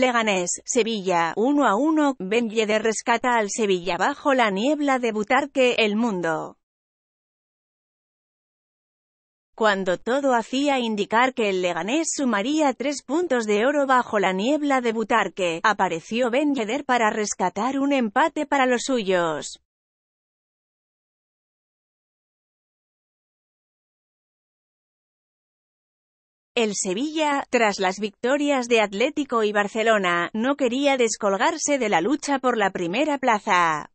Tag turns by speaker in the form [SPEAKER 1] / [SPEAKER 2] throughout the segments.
[SPEAKER 1] Leganés, Sevilla, 1 a 1, Ben Yedder rescata al Sevilla bajo la niebla de Butarque, El Mundo. Cuando todo hacía indicar que el Leganés sumaría tres puntos de oro bajo la niebla de Butarque, apareció Ben Yedder para rescatar un empate para los suyos. El Sevilla, tras las victorias de Atlético y Barcelona, no quería descolgarse de la lucha por la primera plaza.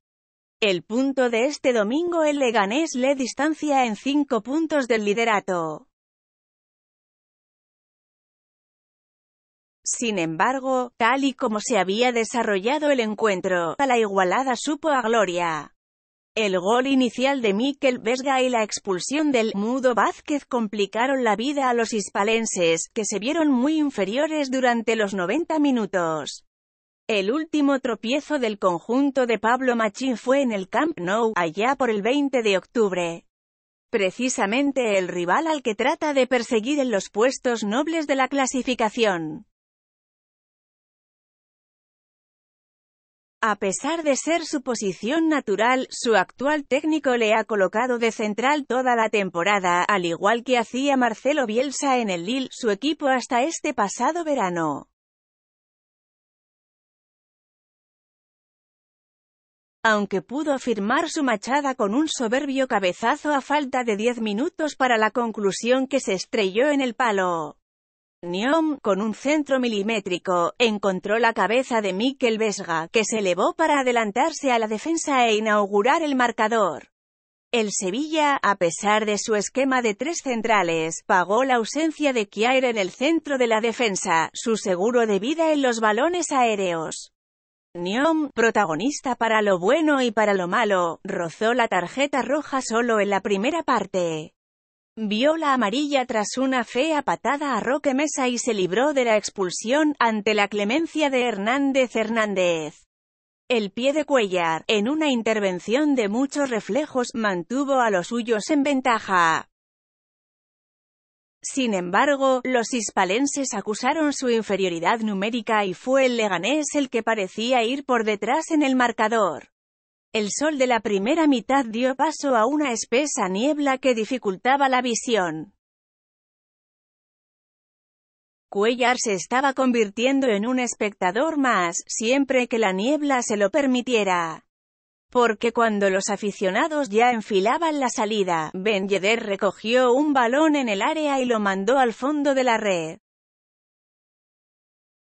[SPEAKER 1] El punto de este domingo el Leganés le distancia en cinco puntos del liderato.
[SPEAKER 2] Sin embargo,
[SPEAKER 1] tal y como se había desarrollado el encuentro, a la igualada supo a gloria. El gol inicial de Miquel Vesga y la expulsión del Mudo Vázquez complicaron la vida a los hispalenses, que se vieron muy inferiores durante los 90 minutos. El último tropiezo del conjunto de Pablo Machín fue en el Camp Nou, allá por el 20 de octubre. Precisamente el rival al que trata de perseguir en los puestos nobles de la clasificación. A pesar de ser su posición natural, su actual técnico le ha colocado de central toda la temporada, al igual que hacía Marcelo Bielsa en el Lille, su equipo hasta este pasado verano.
[SPEAKER 2] Aunque pudo firmar
[SPEAKER 1] su machada con un soberbio cabezazo a falta de 10 minutos para la conclusión que se estrelló en el palo. Nyom, con un centro milimétrico, encontró la cabeza de Mikel Vesga, que se elevó para adelantarse a la defensa e inaugurar el marcador. El Sevilla, a pesar de su esquema de tres centrales, pagó la ausencia de Kiair en el centro de la defensa, su seguro de vida en los balones aéreos. Niom, protagonista para lo bueno y para lo malo, rozó la tarjeta roja solo en la primera parte. Vio la amarilla tras una fea patada a Roque Mesa y se libró de la expulsión ante la clemencia de Hernández Hernández. El pie de Cuellar, en una intervención de muchos reflejos, mantuvo a los suyos en ventaja. Sin embargo, los hispalenses acusaron su inferioridad numérica y fue el Leganés el que parecía ir por detrás en el marcador. El sol de la primera mitad dio paso a una espesa niebla que dificultaba la visión. Cuellar se estaba convirtiendo en un espectador más, siempre que la niebla se lo permitiera. Porque cuando los aficionados ya enfilaban la salida, Ben recogió un balón en el área y lo mandó al fondo de la red.